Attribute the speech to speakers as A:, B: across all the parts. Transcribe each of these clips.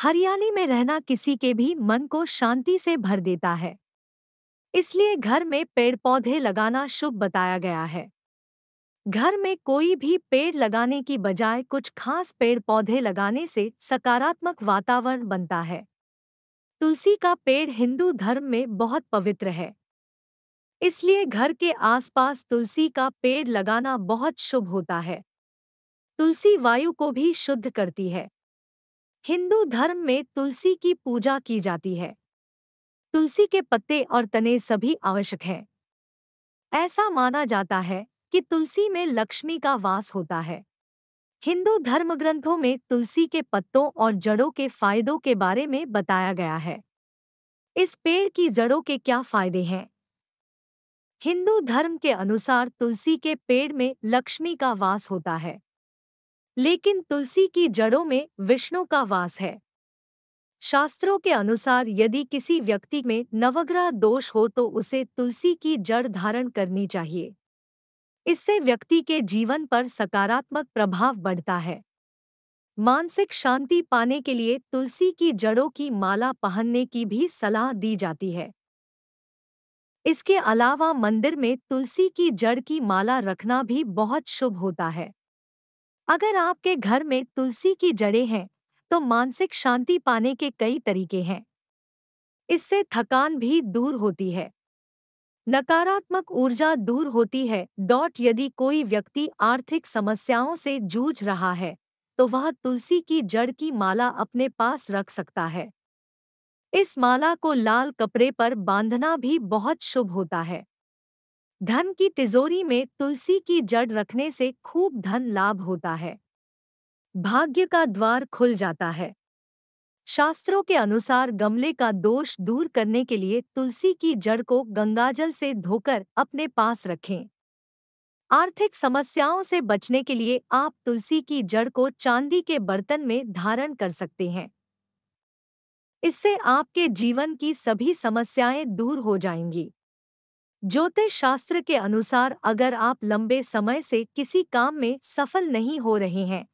A: हरियाली में रहना किसी के भी मन को शांति से भर देता है इसलिए घर में पेड़ पौधे लगाना शुभ बताया गया है घर में कोई भी पेड़ लगाने की बजाय कुछ खास पेड़ पौधे लगाने से सकारात्मक वातावरण बनता है तुलसी का पेड़ हिंदू धर्म में बहुत पवित्र है इसलिए घर के आसपास तुलसी का पेड़ लगाना बहुत शुभ होता है तुलसी वायु को भी शुद्ध करती है हिंदू धर्म में तुलसी की पूजा की जाती है तुलसी के पत्ते और तने सभी आवश्यक हैं ऐसा माना जाता है कि तुलसी में लक्ष्मी का वास होता है हिंदू धर्म ग्रंथों में तुलसी के पत्तों और जड़ों के फायदों के बारे में बताया गया है इस पेड़ की जड़ों के क्या फायदे हैं हिंदू धर्म के अनुसार तुलसी के पेड़ में लक्ष्मी का वास होता है लेकिन तुलसी की जड़ों में विष्णु का वास है शास्त्रों के अनुसार यदि किसी व्यक्ति में नवग्रह दोष हो तो उसे तुलसी की जड़ धारण करनी चाहिए इससे व्यक्ति के जीवन पर सकारात्मक प्रभाव बढ़ता है मानसिक शांति पाने के लिए तुलसी की जड़ों की माला पहनने की भी सलाह दी जाती है इसके अलावा मंदिर में तुलसी की जड़ की माला रखना भी बहुत शुभ होता है अगर आपके घर में तुलसी की जड़ें हैं तो मानसिक शांति पाने के कई तरीके हैं इससे थकान भी दूर होती है नकारात्मक ऊर्जा दूर होती है डॉट यदि कोई व्यक्ति आर्थिक समस्याओं से जूझ रहा है तो वह तुलसी की जड़ की माला अपने पास रख सकता है इस माला को लाल कपड़े पर बांधना भी बहुत शुभ होता है धन की तिजोरी में तुलसी की जड़ रखने से खूब धन लाभ होता है भाग्य का द्वार खुल जाता है शास्त्रों के अनुसार गमले का दोष दूर करने के लिए तुलसी की जड़ को गंगाजल से धोकर अपने पास रखें आर्थिक समस्याओं से बचने के लिए आप तुलसी की जड़ को चांदी के बर्तन में धारण कर सकते हैं इससे आपके जीवन की सभी समस्याएं दूर हो जाएंगी ज्योतिष शास्त्र के अनुसार अगर आप लंबे समय से किसी काम में सफल नहीं हो रहे हैं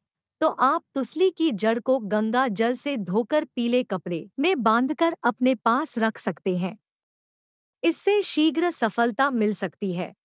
A: तो आप तुसली की जड़ को गंगा जल से धोकर पीले कपड़े में बांधकर अपने पास रख सकते हैं इससे शीघ्र सफलता मिल सकती है